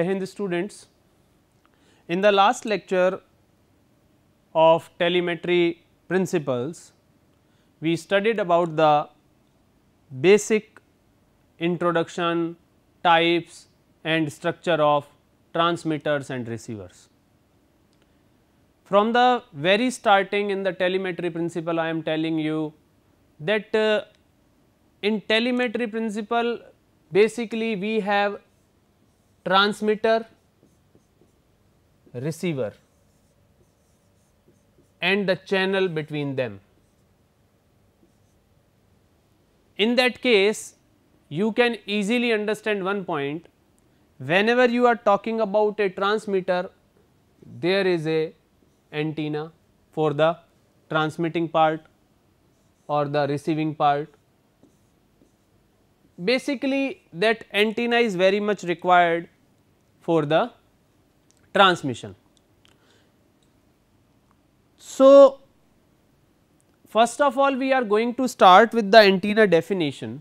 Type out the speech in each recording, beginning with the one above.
Jai Hind students. In the last lecture of telemetry principles, we studied about the basic introduction, types and structure of transmitters and receivers. From the very starting in the telemetry principle, I am telling you that uh, in telemetry principle basically we have transmitter, receiver and the channel between them. In that case, you can easily understand one point whenever you are talking about a transmitter there is a antenna for the transmitting part or the receiving part basically that antenna is very much required for the transmission. So, first of all we are going to start with the antenna definition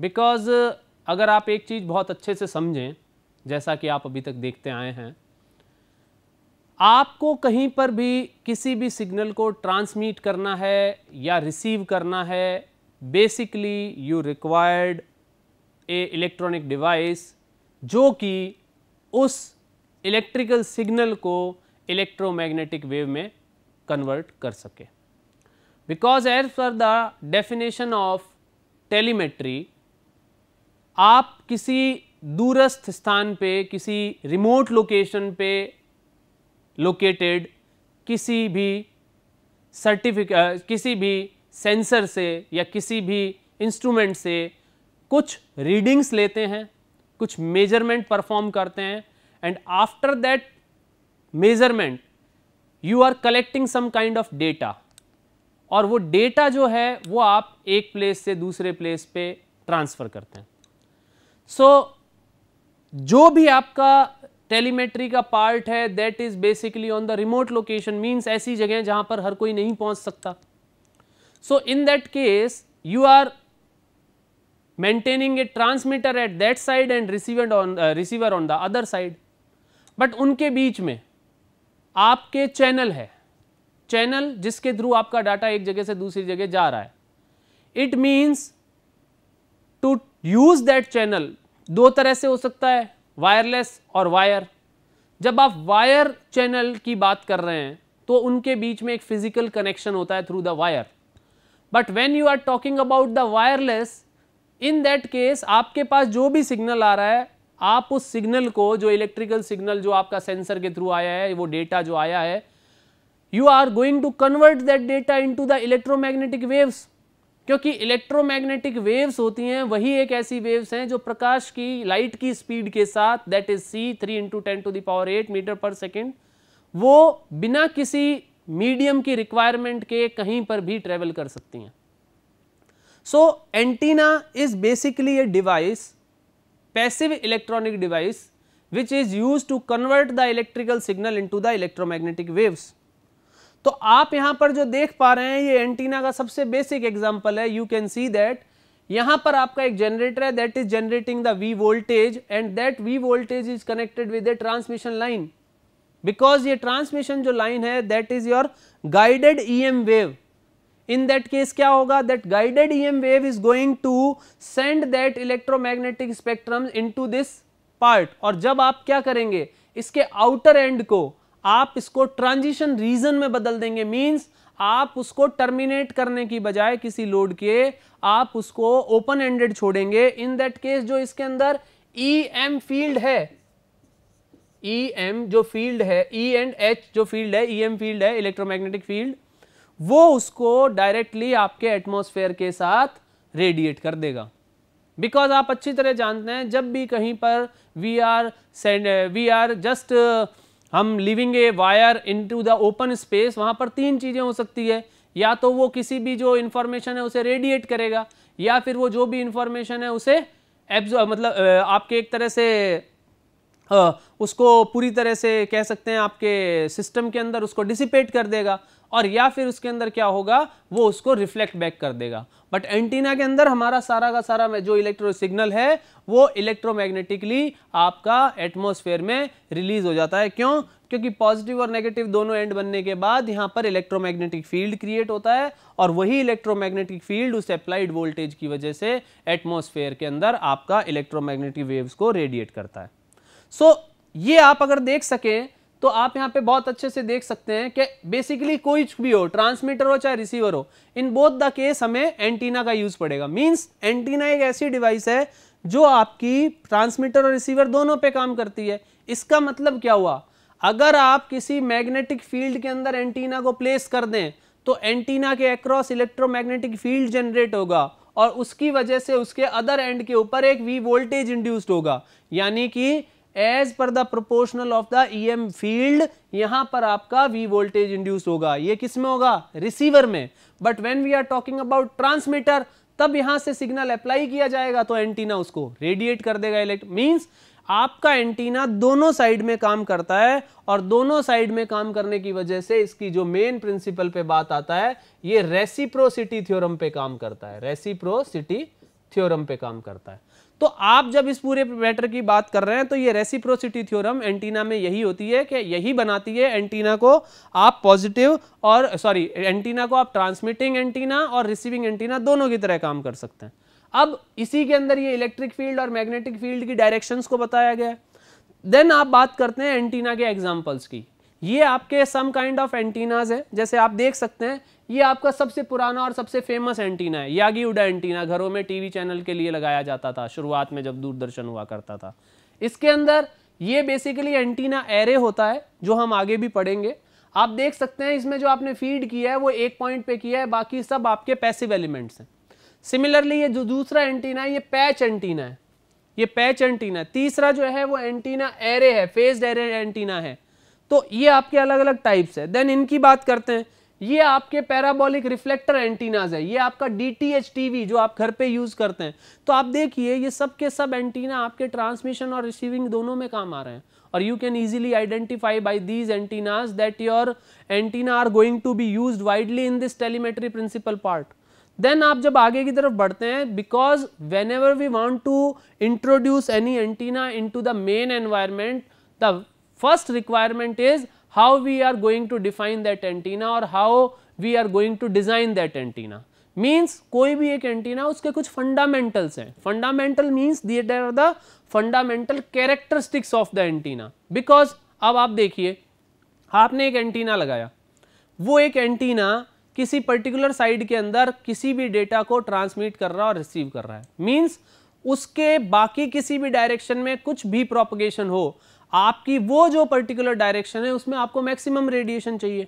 because uh, अगर आप एक चीज़ बहुत अच्छे से समझें जैसा कि आप अभी तक देखते आए हैं आपको कहीं पर भी किसी भी सिग्नल को ट्रांसमीट करना है या रिसीव करना है basically you required a electronic device जो कि उस इलेक्ट्रिकल सिग्नल को इलेक्ट्रोमैग्नेटिक वेव में कन्वर्ट कर सके because as per the definition of telemetry आप किसी दूरस्थ स्थान पर किसी रिमोट लोकेशन पे लोकेटेड किसी भी सर्टिफिक किसी भी सेंसर से या किसी भी इंस्ट्रूमेंट से कुछ रीडिंग्स लेते हैं कुछ मेजरमेंट परफॉर्म करते हैं and after that measurement you are collecting some kind of data और वो डेटा जो है वो आप एक प्लेस से दूसरे प्लेस पे ट्रांसफ़र करते हैं सो so, जो भी आपका टेलीमेट्री का पार्ट है that is basically on the remote location means ऐसी जगह जहां पर हर कोई नहीं पहुंच सकता So, in that case you are maintaining a transmitter at that side and receiver on uh, receiver on the other side, but उनके बीच में आपके channel है channel जिसके through आपका data एक जगह से दूसरी जगह जा रहा है It means to use that channel दो तरह से हो सकता है wireless और wire. जब आप वायर चैनल की बात कर रहे हैं तो उनके बीच में एक फिजिकल कनेक्शन होता है through the wire but when you are talking about the wireless in that case आपके पास जो भी सिग्नल आ रहा है आप उस सिग्नल को जो इलेक्ट्रिकल सिग्नल जो आपका सेंसर के थ्रू आया है वो डेटा जो आया है you are going to convert that data into the electromagnetic waves क्योंकि इलेक्ट्रोमैग्नेटिक वेव्स होती हैं वही एक ऐसी वेव्स हैं जो प्रकाश की लाइट की स्पीड के साथ that is C three into ten to the power eight metre per second वो बिना किसी मीडियम की रिक्वायरमेंट के कहीं पर भी ट्रेवल कर सकती हैं so antenna is basically a device passive electronic device which is used to the the electrical signal into the electromagnetic waves तो आप यहां पर जो देख पा रहे हैं ये एंटीना का सबसे बेसिक एग्जाम्पल है यू कैन सी दैट यहां पर आपका एक जनरेटर है that is generating the V voltage and that V voltage is connected with a transmission line because ये ट्रांसमिशन जो लाइन है that is your guided E M wave in that case क्या होगा that guided E M wave is going to send that electromagnetic spectrum into this part और जब आप क्या करेंगे इसके आउटर एंड को आप इसको ट्रांजिशन रीजन में बदल देंगे मीन्स आप उसको टर्मिनेट करने की बजाय किसी लोड के आप उसको ओपन एंडेड छोड़ेंगे इन दैट केस जो इसके अंदर ई एम फील्ड है ई e एम जो फील्ड है ई एंड एच जो फील्ड है ई e एम फील्ड है इलेक्ट्रोमैग्नेटिक फील्ड वो उसको डायरेक्टली आपके एटमोसफेयर के साथ रेडिएट कर देगा बिकॉज आप अच्छी तरह जानते हैं जब भी कहीं पर we are send we are just हम leaving a wire into the open space वहाँ पर तीन चीज़ें हो सकती है या तो वो किसी भी जो इन्फॉर्मेशन है उसे रेडिएट करेगा या फिर वो जो भी इन्फॉर्मेशन है उसे एब्जॉर्व मतलब आपके एक तरह से हाँ, उसको पूरी तरह से कह सकते हैं आपके सिस्टम के अंदर उसको डिसिपेट कर देगा और या फिर उसके अंदर क्या होगा वो उसको रिफ्लेक्ट बैक कर देगा बट एंटीना के अंदर हमारा सारा का सारा जो इलेक्ट्रो सिग्नल है वो इलेक्ट्रोमैग्नेटिकली आपका एटमॉस्फेयर में रिलीज हो जाता है क्यों क्योंकि पॉजिटिव और नेगेटिव दोनों एंड बनने के बाद यहाँ पर इलेक्ट्रोमैग्नेटिक फील्ड क्रिएट होता है और वही इलेक्ट्रोमैग्नेटिक फील्ड उस अप्लाइड वोल्टेज की वजह से एटमोसफेयर के अंदर आपका इलेक्ट्रोमैग्नेटिक वेव्स को रेडिएट करता है सो so, ये आप अगर देख सकें तो आप यहाँ पे बहुत अच्छे से देख सकते हैं कि बेसिकली कोई भी हो ट्रांसमीटर हो चाहे रिसीवर हो इन बोथ द केस हमें एंटीना का यूज पड़ेगा मींस एंटीना एक ऐसी डिवाइस है जो आपकी ट्रांसमीटर और रिसीवर दोनों पे काम करती है इसका मतलब क्या हुआ अगर आप किसी मैग्नेटिक फील्ड के अंदर एंटीना को प्लेस कर दें तो एंटीना के अक्रॉस इलेक्ट्रोमैग्नेटिक फील्ड जनरेट होगा और उसकी वजह से उसके अदर एंड के ऊपर एक वी वोल्टेज इंड्यूस्ड होगा यानी कि as per the proportional of the EM field यहां पर आपका वी वोल्टेज इंड्यूस होगा ये किस में होगा रिसीवर में but when we are talking about transmitter तब यहां से सिग्नल अप्लाई किया जाएगा तो एंटीना उसको रेडिएट कर देगा इलेक्ट्रिक मींस आपका एंटीना दोनों साइड में काम करता है और दोनों साइड में काम करने की वजह से इसकी जो मेन प्रिंसिपल पे बात आता है ये रेसिप्रोसिटी थ्योरम पे काम करता है रेसिप्रोसिटी थ्योरम पे काम करता है तो आप जब इस पूरे मैटर की बात कर रहे हैं तो ये रेसिप्रोसिटी थ्योरम एंटीना में यही होती है कि यही बनाती है एंटीना को आप पॉजिटिव और सॉरी एंटीना को आप ट्रांसमिटिंग एंटीना और रिसीविंग एंटीना दोनों की तरह काम कर सकते हैं अब इसी के अंदर ये इलेक्ट्रिक फील्ड और मैग्नेटिक फील्ड की डायरेक्शंस को बताया गया है देन आप बात करते हैं एंटीना के एग्जाम्पल्स की ये आपके सम काइंड ऑफ एंटीनाज है जैसे आप देख सकते हैं ये आपका सबसे पुराना और सबसे फेमस एंटीना है यागी उडा एंटीना घरों में टीवी चैनल के लिए लगाया जाता था शुरुआत में जब दूरदर्शन हुआ करता था इसके अंदर ये बेसिकली एंटीना एरे होता है जो हम आगे भी पढ़ेंगे आप देख सकते हैं इसमें जो आपने फीड किया है वो एक पॉइंट पे किया है बाकी सब आपके पैसिव एलिमेंट्स हैं सिमिलरली ये जो दूसरा एंटीना है ये पैच एंटीना है ये पैच एंटीना तीसरा जो है वो एंटीना एरे है फेज एरे एंटीना है तो ये आपके अलग अलग टाइप्स है देन इनकी बात करते हैं ये आपके पैराबोलिक रिफ्लेक्टर एंटीनाज है ये आपका डी टी एच टीवी जो आप घर पे यूज़ करते हैं तो आप देखिए ये सब के सब एंटीना आपके ट्रांसमिशन और रिसीविंग दोनों में काम आ रहे हैं और you can easily identify by these antennas that your antenna are going to be use widely in this telemetry principle part then आप जब आगे की तरफ बढ़ते हैं because whenever we want to introduce any antenna into the main environment the First requirement is how we are going to define that antenna or how we are going to design that antenna. Means कोई भी एक antenna उसके कुछ fundamentals हैं. Fundamental means there are the fundamental characteristics of the antenna. Because अब आप देखिए आपने एक antenna लगाया वो एक antenna किसी पर्टिकुलर साइड के अंदर किसी भी डेटा को ट्रांसमिट कर रहा और रिसीव कर रहा है मींस उसके बाकी किसी भी डायरेक्शन में कुछ भी प्रोपगेशन हो आपकी वो जो पर्टिकुलर डायरेक्शन है उसमें आपको मैक्सिमम रेडिएशन चाहिए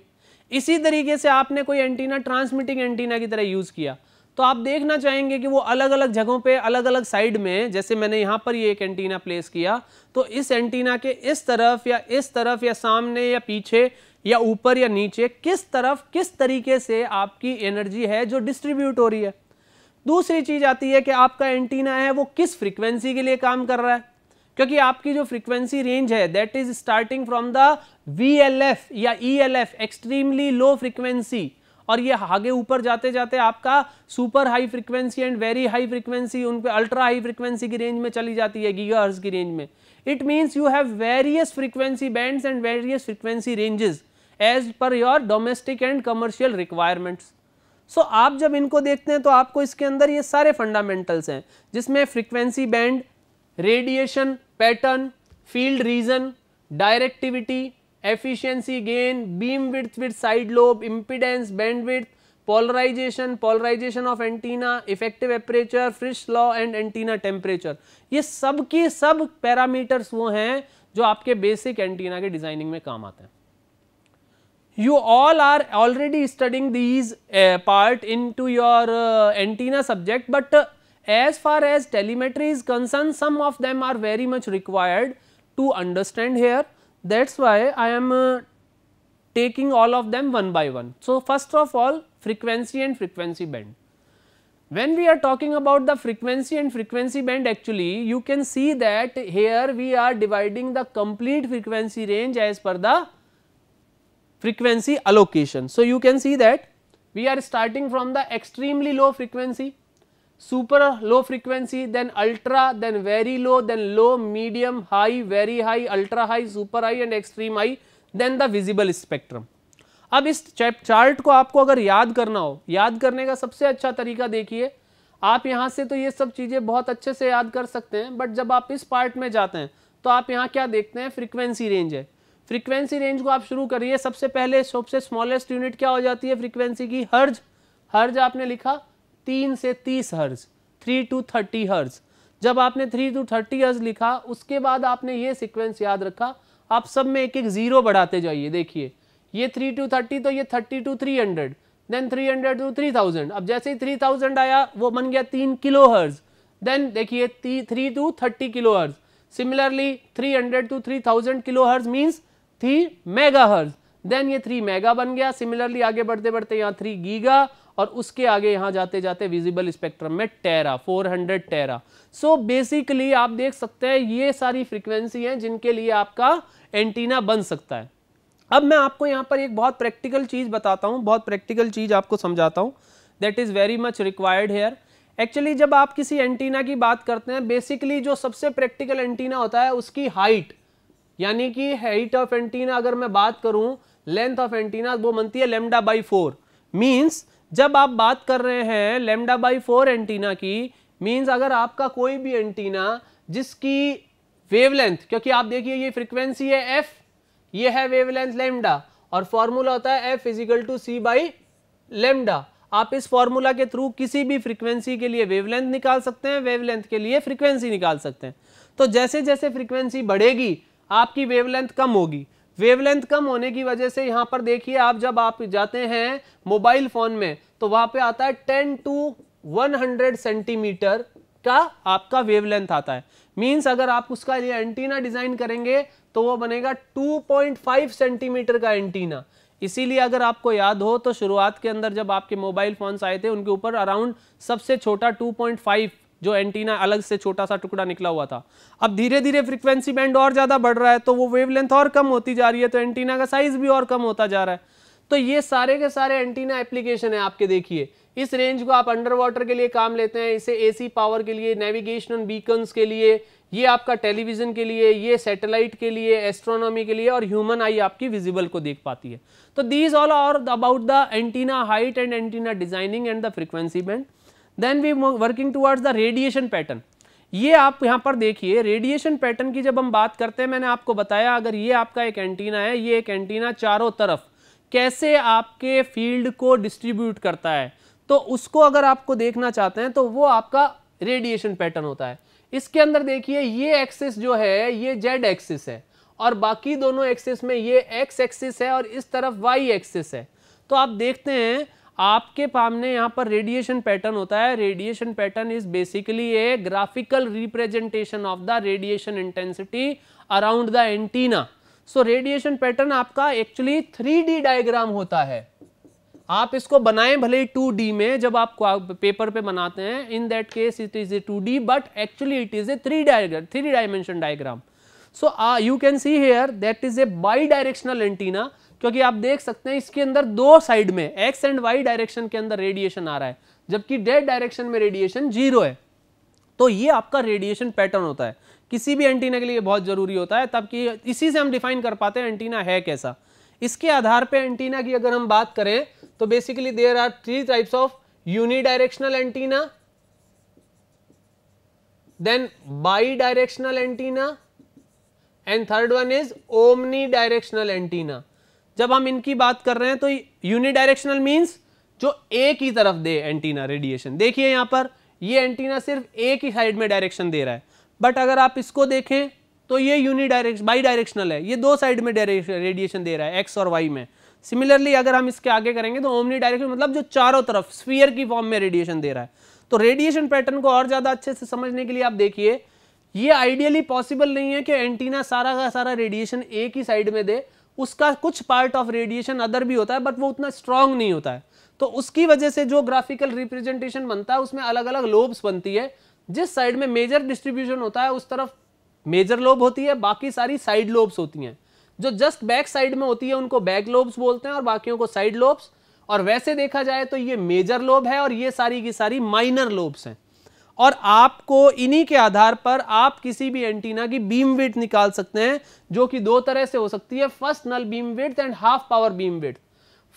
इसी तरीके से आपने कोई एंटीना ट्रांसमिटिंग एंटीना की तरह यूज़ किया तो आप देखना चाहेंगे कि वो अलग अलग जगहों पे अलग अलग साइड में जैसे मैंने यहाँ पर ये एक एंटीना प्लेस किया तो इस एंटीना के इस तरफ या इस तरफ या सामने या पीछे या ऊपर या नीचे किस तरफ किस तरीके से आपकी एनर्जी है जो डिस्ट्रीब्यूट हो रही है दूसरी चीज़ आती है कि आपका एंटीना है वो किस फ्रिक्वेंसी के लिए काम कर रहा है क्योंकि आपकी जो फ्रीक्वेंसी रेंज है that is starting from the V या ई एक्सट्रीमली लो फ्रीक्वेंसी और ये आगे ऊपर जाते जाते आपका super high frequency and very high frequency उन पर अल्ट्रा हाई फ्रीक्वेंसी की रेंज में चली जाती है गीगाहर्ट्ज की रेंज में it means you have various frequency bands and various frequency ranges as per your domestic and commercial requirements so आप जब इनको देखते हैं तो आपको इसके अंदर ये सारे फंडामेंटल्स हैं जिसमें frequency band radiation pattern field region directivity efficiency gain beam with with side lobe impedance bandwidth polarisation polarisation of antenna effective aperture Friis law and antenna temperature ये सब के सब पैरामीटर्स वो हैं जो आपके बेसिक एंटीना के डिजाइनिंग में काम आते हैं you all are already studying these uh, part into your uh, antenna subject but uh, As far as telemetry is concerned, some of them are very much required to understand here. That is why I am uh, taking all of them one by one. So, first of all frequency and frequency band. When we are talking about the frequency and frequency band actually you can see that here we are dividing the complete frequency range as per the frequency allocation. So, you can see that we are starting from the extremely low frequency super low frequency then ultra then very low then low medium high very high ultra high super high and extreme high then the visible spectrum अब इस chart को आपको अगर याद करना हो याद करने का सबसे अच्छा तरीका देखिए आप यहाँ से तो ये सब चीज़ें बहुत अच्छे से याद कर सकते हैं बट जब आप इस पार्ट में जाते हैं तो आप यहाँ क्या देखते हैं फ्रीक्वेंसी रेंज है फ्रीक्वेंसी रेंज को आप शुरू करिए सबसे पहले सबसे स्मॉलेस्ट यूनिट क्या हो जाती है फ्रीक्वेंसी की हर्ज हर्ज आपने लिखा तीन से तीस हर्ज थ्री टू थर्टी हर्ज जब आपने थ्री टू थर्टी हर्ज लिखा उसके बाद आपने ये सिक्वेंस याद रखा आप सब में एक एक ज़ीरो बढ़ाते जाइए देखिए ये थ्री टू थर्टी तो ये thirty to three hundred then three hundred to three thousand अब जैसे ही थ्री थाउजेंड आया वो बन गया तीन किलो हर्ज देन देखिए three two thirty kilo hertz similarly three hundred to three thousand kilo hertz means three mega hertz then ये three mega बन गया सिमिलरली आगे बढ़ते बढ़ते यहाँ थ्री गीगा और उसके आगे यहाँ जाते जाते विजिबल स्पेक्ट्रम में टेरा 400 टेरा सो so बेसिकली आप देख सकते हैं ये सारी फ्रीक्वेंसी हैं जिनके लिए आपका एंटीना बन सकता है अब मैं आपको यहाँ पर एक बहुत प्रैक्टिकल चीज़ बताता हूँ बहुत प्रैक्टिकल चीज़ आपको समझाता हूँ that is very much required here actually जब आप किसी एंटीना की बात करते हैं बेसिकली जो सबसे प्रैक्टिकल एंटीना होता है उसकी हाइट यानी कि हाइट ऑफ एंटीना अगर मैं बात करूं लेंथ ऑफ एंटीना वो बनती है लेमडा बाई फोर मीन्स जब आप बात कर रहे हैं लेमडा बाई फोर एंटीना की मीन्स अगर आपका कोई भी एंटीना जिसकी वेवलेंथ क्योंकि आप देखिए ये फ्रिक्वेंसी है एफ ये है वेवलेंथ लेमडा और फॉर्मूला होता है F equal to C by lambda आप इस फॉर्मूला के थ्रू किसी भी फ्रिक्वेंसी के लिए वेवलेंथ निकाल सकते हैं वेवलेंथ के लिए फ्रिक्वेंसी निकाल सकते हैं तो जैसे जैसे फ्रिक्वेंसी बढ़ेगी आपकी वेवलेंथ कम होगी वेवलेंथ कम होने की वजह से यहां पर देखिए आप जब आप जाते हैं मोबाइल फोन में तो वहां पे आता है ten to one hundred centimetre का आपका वेवलेंथ आता है मीन्स अगर आप उसका ये एंटीना डिजाइन करेंगे तो वो बनेगा 2.5 सेंटीमीटर का एंटीना इसीलिए अगर आपको याद हो तो शुरुआत के अंदर जब आपके मोबाइल फोन्स आए थे उनके ऊपर अराउंड सबसे छोटा टू जो एंटीना अलग से छोटा सा टुकड़ा निकला हुआ था अब धीरे धीरे फ्रिक्वेंसी बैंड और ज़्यादा बढ़ रहा है तो वो वेवलेंथ और कम होती जा रही है तो एंटीना का साइज भी और कम होता जा रहा है तो ये सारे के सारे एंटीना एप्लीकेशन है आपके देखिए इस रेंज को आप अंडर वाटर के लिए काम लेते हैं इसे एसी पावर के लिए नेविगेशन बीकन्स के लिए ये आपका टेलीविज़न के लिए ये सैटेलाइट के लिए एस्ट्रोनॉमी के लिए और ह्यूमन आई आपकी विजिबल को देख पाती है तो these all are about the antenna height and antenna designing and the frequency band then we working towards the radiation pattern ये आप यहाँ पर देखिए रेडिएशन पैटर्न की जब हम बात करते हैं मैंने आपको बताया अगर ये आपका एक एंटीना है ये एक एंटीना चारों तरफ कैसे आपके फील्ड को डिस्ट्रीब्यूट करता है तो उसको अगर आपको देखना चाहते हैं तो वो आपका रेडिएशन पैटर्न होता है इसके अंदर देखिए ये एक्सिस जो है ये जेड एक्सिस है और बाकी दोनों एक्सिस में ये एक्स एक्सिस है और इस तरफ वाई एक्सिस है तो आप देखते हैं आपके सामने यहाँ पर रेडिएशन पैटर्न होता है radiation pattern is basically a graphical representation of the radiation intensity around the antenna so radiation pattern आपका एक्चुअली थ्री डायग्राम होता है आप इसको बनाएं भले ही टू डी में जब आप पेपर पे बनाते हैं in that case it is a two D but actually it is a three diagram three dimension diagram so you can see here that is a bidirectional antenna क्योंकि आप देख सकते हैं इसके अंदर दो साइड में एक्स एंड वाई डायरेक्शन के अंदर रेडिएशन आ रहा है जबकि डेड डायरेक्शन में रेडिएशन जीरो है तो ये आपका रेडिएशन पैटर्न होता है किसी भी एंटीना के लिए बहुत जरूरी होता है तब कि इसी से हम डिफाइन कर पाते हैं एंटीना है कैसा इसके आधार पे एंटीना की अगर हम बात करें तो basically there are three types of unidirectional antenna then bidirectional antenna and third one is omnidirectional antenna जब हम इनकी बात कर रहे हैं तो यूनिडायरेक्शनल मीन्स जो एक ही तरफ दे एंटीना रेडिएशन देखिए यहां पर ये एंटीना सिर्फ एक ही साइड में डायरेक्शन दे रहा है बट अगर आप इसको देखें तो ये यूनिडायरेक्शन बाई डायरेक्शनल है ये दो साइड में रेडिएशन दे रहा है एक्स और वाई में सिमिलरली अगर हम इसके आगे करेंगे तो ओमनी डायरेक्शन मतलब जो चारों तरफ स्पीयर की फॉर्म में रेडिएशन दे रहा है तो रेडिएशन पैटर्न को और ज़्यादा अच्छे से समझने के लिए आप देखिए ये आइडियली पॉसिबल नहीं है कि एंटीना सारा का सारा रेडिएशन एक ही साइड में दे उसका कुछ पार्ट ऑफ रेडिएशन अदर भी होता है बट वो उतना स्ट्रांग नहीं होता है तो उसकी वजह से जो ग्राफिकल रिप्रेजेंटेशन बनता है उसमें अलग अलग लोब्स बनती है जिस साइड में मेजर डिस्ट्रीब्यूशन होता है उस तरफ मेजर लोब होती है बाकी सारी साइड लोब्स होती हैं जो जस्ट बैक साइड में होती है उनको बैक लोब्स बोलते हैं और बाकियों को साइड लोब्स और वैसे देखा जाए तो ये मेजर लोब है और ये सारी की सारी माइनर लोब्स हैं और आपको इन्हीं के आधार पर आप किसी भी एंटीना की बीम वेट निकाल सकते हैं जो कि दो तरह से हो सकती है first null beam width and half power beam width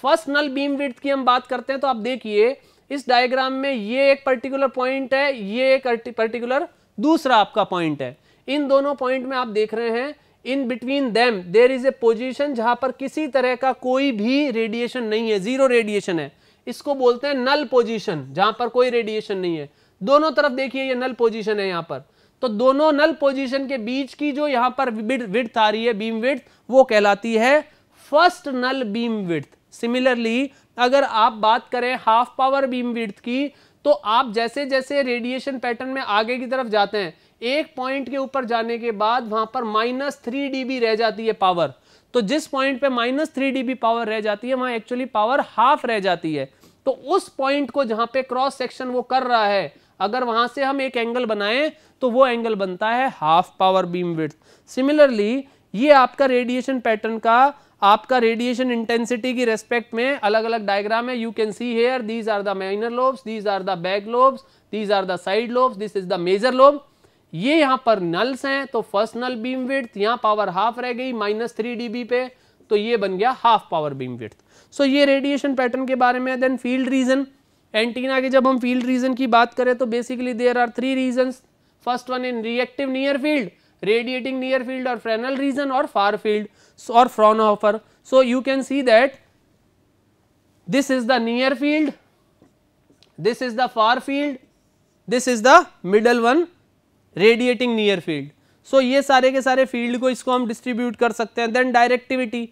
first null beam width की हम बात करते हैं तो आप देखिए इस डायग्राम में ये एक पर्टिकुलर पॉइंट है ये एक पर्टिकुलर दूसरा आपका पॉइंट है इन दोनों पॉइंट में आप देख रहे हैं in between them there is a position जहां पर किसी तरह का कोई भी रेडिएशन नहीं है जीरो रेडिएशन है इसको बोलते हैं नल पोजिशन जहां पर कोई रेडिएशन नहीं है दोनों तरफ देखिए ये नल पोजीशन है यहां पर तो दोनों नल पोजीशन के बीच की जो यहां पर विड़ आ रही है बीम विड़ वो कहलाती है first null beam width similarly अगर आप बात करें हाफ पावर बीम विड़ की तो आप जैसे जैसे रेडिएशन पैटर्न में आगे की तरफ जाते हैं एक पॉइंट के ऊपर जाने के बाद वहां पर माइनस थ्री डीबी रह जाती है पावर तो जिस पॉइंट पे माइनस थ्री डीबी पावर रह जाती है वहां एक्चुअली पावर हाफ रह जाती है तो उस पॉइंट को जहां पे क्रॉस सेक्शन वो कर रहा है अगर वहां से हम एक एंगल बनाएं तो वो एंगल बनता है half power beam width similarly ये आपका रेडिएशन पैटर्न का आपका रेडिएशन इंटेंसिटी की रेस्पेक्ट में अलग अलग डायग्राम है you can see here these are the minor lobes these are the back lobes these are the side lobes this is the major lobe ये यहाँ पर नल्स हैं तो फर्स्ट नल बीम विथ यहाँ पावर हाफ रह गई minus three dB पे तो ये बन गया half power beam width so ये रेडिएशन पैटर्न के बारे में देन फील्ड रीजन एंटीना के जब हम फील्ड रीजन की बात करें तो basically there are three region first one in reactive near field radiating near field और फ्रेनल रीजन और फार फील्ड और Fraunhofer so you can see that this is the near field this is the far field this is the middle one radiating near field so ये सारे के सारे field को इसको हम distribute कर सकते हैं then directivity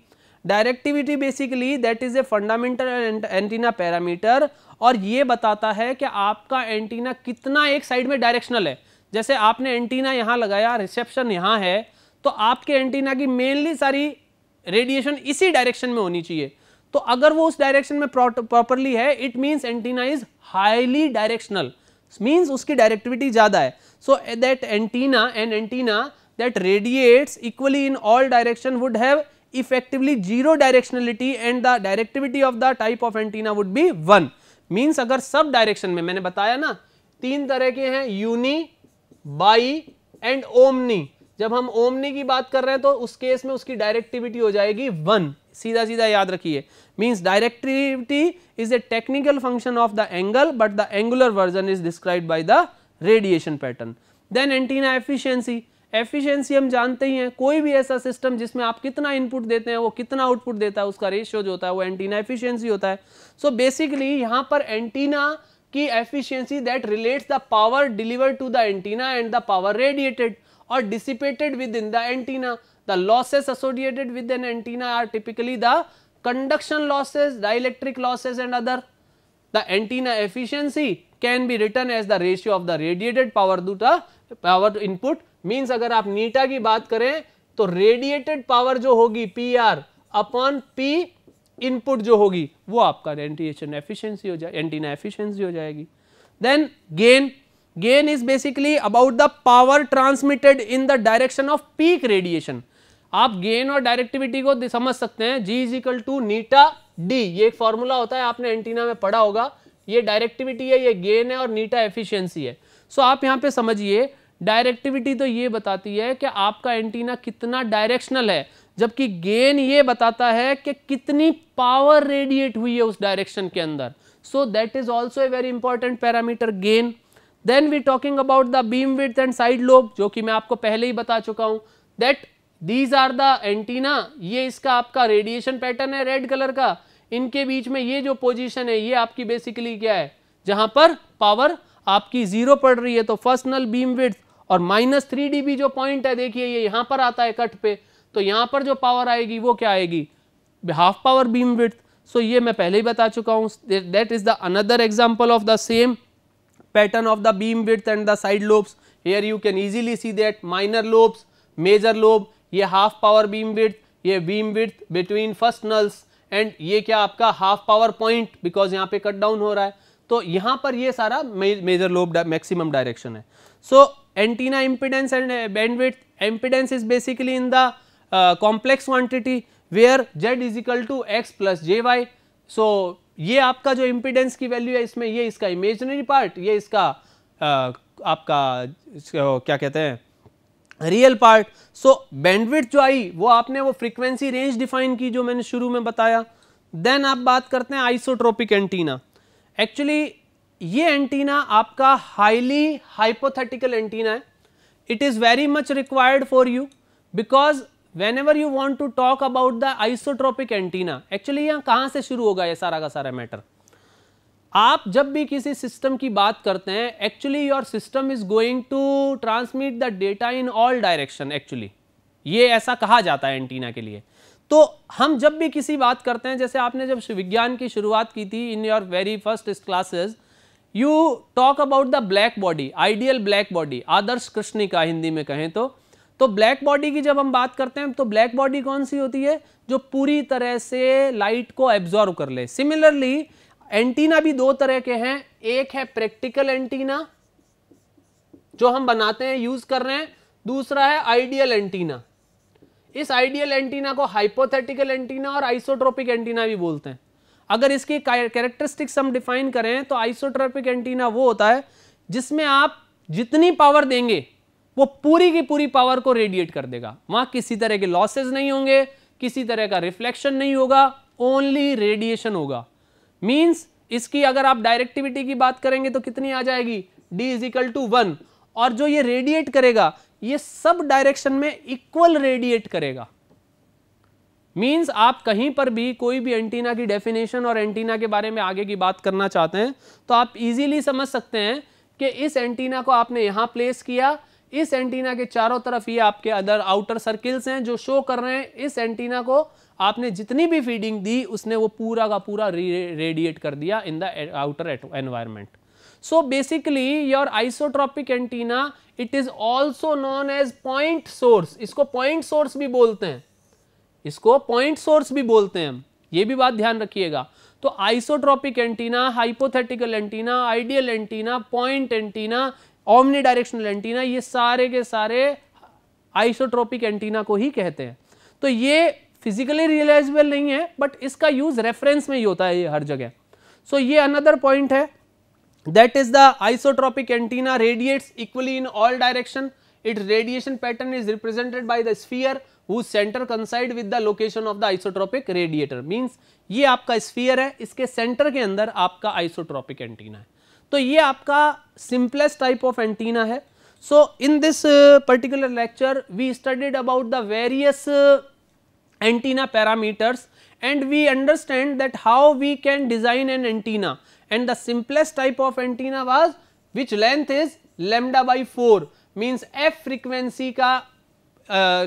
directivity basically that is a fundamental antenna parameter और ये बताता है कि आपका एंटीना कितना एक साइड में डायरेक्शनल है जैसे आपने एंटीना यहाँ लगाया रिसेप्शन यहाँ है तो आपके एंटीना की मेनली सारी रेडिएशन इसी डायरेक्शन में होनी चाहिए तो अगर वो उस डायरेक्शन में प्रॉपरली है it means antenna is highly directional means उसकी डायरेक्टिविटी ज़्यादा है so that antenna and antenna that radiates equally in all direction would have effectively zero directionality and the directivity of the type of antenna would be one means अगर सब direction में मैंने बताया ना तीन तरह के हैं यूनी बाई एंड ओमनी जब हम ओमनी की बात कर रहे हैं तो उस केस में उसकी डायरेक्टिविटी हो जाएगी वन सीधा सीधा याद रखिए means directivity is a technical function of the angle but the angular version is describe by the radiation pattern then antenna efficiency efficiency हम जानते ही हैं कोई भी ऐसा सिस्टम जिसमें आप कितना इनपुट देते हैं वो कितना आउटपुट देता है उसका रेशियो जो होता है वो एंटीना एफिशिएंसी होता है सो बेसिकली यहां पर एंटीना की efficiency that relates the power deliver to the antenna and the power radiated और dissipated within the antenna the losses associated with an antenna are typically the conduction losses the losses and other the antenna efficiency can be return as the ratio of the radiated power to the power input means अगर आप नीटा की बात करें तो radiated power जो होगी P R upon P input जो होगी वो आपका रेडिएशन एफिशिएंसी हो जाए एंटीना एफिशिएंसी हो जाएगी then gain gain is basically about the power transmitted in the direction of peak radiation आप गेन और डायरेक्टिविटी को समझ सकते हैं जी इज इक्वल टू नीटा डी ये एक फॉर्मूला होता है आपने एंटीना में पढ़ा होगा ये डायरेक्टिविटी है ये गेन है और नीटा एफिशिएंसी है सो so, आप यहां पे समझिए डायरेक्टिविटी तो ये बताती है कि आपका एंटीना कितना डायरेक्शनल है जबकि गेन ये बताता है कि कितनी पावर रेडिएट हुई है उस डायरेक्शन के अंदर so that is also a very important parameter gain then we talking about the beam width and side lobe जो कि मैं आपको पहले ही बता चुका हूँ that these are the antenna ये इसका आपका रेडिएशन पैटर्न है रेड कलर का इनके बीच में ये जो पोजिशन है ये आपकी बेसिकली क्या है जहां पर पावर आपकी जीरो पड़ रही है तो फर्स्ट नल बीम विथ और माइनस थ्री डीबी जो पॉइंट है देखिए ये यहां पर आता है कट पे तो यहां पर जो पावर आएगी वो क्या आएगी half power beam width so ये मैं पहले ही बता चुका हूं that is the another example of the same pattern of the beam width and the side lobes here you can easily see that minor lobes major lobe ये half power beam width ये beam width between first nulls and ये क्या आपका half power point because यहां पे cut down हो रहा है तो यहां पर ये सारा मेजर लोब मैक्सिमम डायरेक्शन है so so, antenna impedance and uh, bandwidth impedance is basically in the uh, complex quantity where z is equal to x plus J Y so ये आपका जो इम्पीडेंस की वैल्यू है इसमें ये इसका imaginary part ये इसका आ, uh, आपका क्या कहते हैं रियल पार्ट सो बैंडविड्थ जो आई वो आपने वो फ्रीक्वेंसी रेंज डिफाइन की जो मैंने शुरू में बताया देन आप बात करते हैं आइसोट्रोपिक एंटीना एक्चुअली ये एंटीना आपका हाईली हाइपोथेटिकल एंटीना है it is very much required for you because whenever you want to talk about the isotropic antenna actually यहाँ कहाँ से शुरू होगा ये सारा का सारा मैटर आप जब भी किसी सिस्टम की बात करते हैं actually your system is going to transmit the data in all direction actually ये ऐसा कहा जाता है एंटीना के लिए तो हम जब भी किसी बात करते हैं जैसे आपने जब विज्ञान की शुरुआत की थी in your very first classes you talk about the black body ideal black body आदर्श कृष्णिका हिंदी में कहें तो तो ब्लैक बॉडी की जब हम बात करते हैं तो ब्लैक बॉडी कौन सी होती है जो पूरी तरह से लाइट को एब्जॉर्व कर ले सिमिलरली एंटीना भी दो तरह के हैं एक है प्रैक्टिकल एंटीना जो हम बनाते हैं यूज कर रहे हैं दूसरा है आइडियल एंटीना इस आइडियल एंटीना को हाइपोथेटिकल एंटीना और आइसोट्रोपिक एंटीना भी बोलते हैं अगर इसकी कैरेक्टरिस्टिक्स हम डिफाइन करें तो आइसोट्रॉपिक एंटीना वो होता है जिसमें आप जितनी पावर देंगे वो पूरी की पूरी पावर को रेडिएट कर देगा वहां किसी तरह के लॉसेज नहीं होंगे किसी तरह का रिफ्लेक्शन नहीं होगा ओनली रेडिएशन होगा मीन्स इसकी अगर आप डायरेक्टिविटी की बात करेंगे तो कितनी आ जाएगी D is equal to one और जो ये रेडिएट करेगा ये सब डायरेक्शन में इक्वल रेडिएट करेगा मीन्स आप कहीं पर भी कोई भी एंटीना की डेफिनेशन और एंटीना के बारे में आगे की बात करना चाहते हैं तो आप इजीली समझ सकते हैं कि इस एंटीना को आपने यहाँ प्लेस किया इस एंटीना के चारों तरफ ये आपके अदर आउटर सर्किल्स हैं जो शो कर रहे हैं इस एंटीना को आपने जितनी भी फीडिंग दी उसने वो पूरा का पूरा रेडिएट कर दिया in the outer environment so basically your isotropic antenna it is also known as point source इसको पॉइंट सोर्स भी बोलते हैं इसको पॉइंट सोर्स भी बोलते हैं हम ये भी बात ध्यान रखिएगा तो isotropic antenna hypothetical antenna ideal antenna point antenna omnidirectional antenna ये सारे के सारे आइसोट्रॉपिक एंटीना को ही कहते हैं तो ये फिजिकली रियलाइजेबल नहीं है बट इसका यूज रेफरेंस में ही होता है ये हर जगह सो so, ये अनदर पॉइंट है that is the isotropic antenna radiates equally in all direction its radiation pattern is represented by the sphere whose center coincide with the location of the isotropic radiator means ये आपका sphere है इसके center के अंदर आपका isotropic antenna है तो ये आपका simplest type of antenna है so in this uh, particular lecture we studied about the various uh, antenna parameters and we understand that how we can design an antenna and the simplest type of antenna was which length is lambda by 4 means F frequency का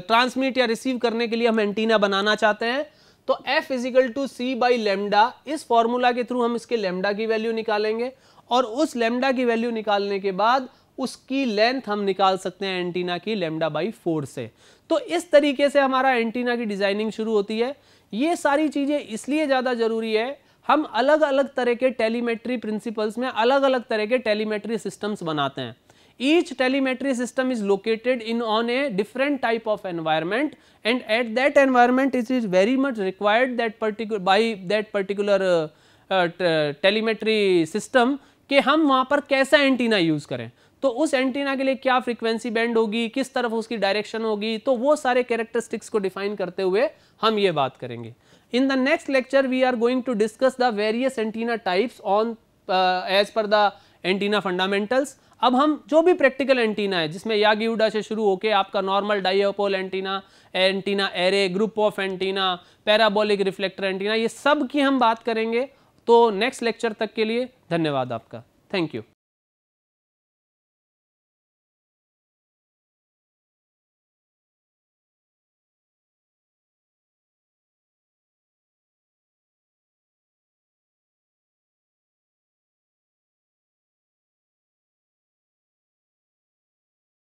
transmit uh, या receive करने के लिए हम antenna बनाना चाहते हैं तो F equal to C by lambda इस फॉर्मूला के थ्रू हम इसके लेमडा की वैल्यू निकालेंगे और उस लेमडा की वैल्यू निकालने के बाद उसकी लेंथ हम निकाल सकते हैं एंटीना की लेमडा बाई फोर से तो इस तरीके से हमारा एंटीना की डिजाइनिंग शुरू होती है ये सारी चीज़ें इसलिए ज़्यादा ज़रूरी है हम अलग अलग तरह के टेलीमेट्री प्रिंसिपल्स में अलग अलग तरह के टेलीमेट्री सिस्टम्स बनाते हैं each telemetry system is located in on a different type of environment and at that environment it is very much required that particular by that particular uh, uh, telemetry system ke hum wahan par kaisa antenna use kare तो उस antenna के लिए क्या frequency band होगी किस तरफ उसकी direction होगी तो वो सारे कैरेक्टरिस्टिक्स को डिफाइन करते हुए हम ये बात करेंगे in the next lecture we are going to discuss the various antenna types on as per the antenna fundamentals अब हम जो भी प्रैक्टिकल एंटीना है जिसमें यागियुडा से शुरू होकर आपका normal dipole antenna antenna array group of antenna parabolic reflector antenna ये सब की हम बात करेंगे तो नेक्स्ट लेक्चर तक के लिए धन्यवाद आपका थैंक यू